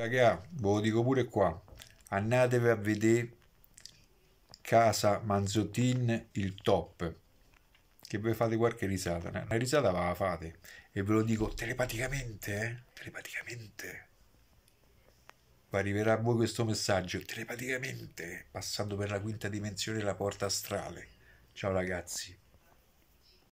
Raga, ve lo dico pure qua, andatevi a vedere Casa Manzotin il top, che voi fate qualche risata, una risata ve la fate, e ve lo dico telepaticamente, eh? telepaticamente. Vi arriverà a voi questo messaggio telepaticamente, passando per la quinta dimensione della porta astrale. Ciao ragazzi.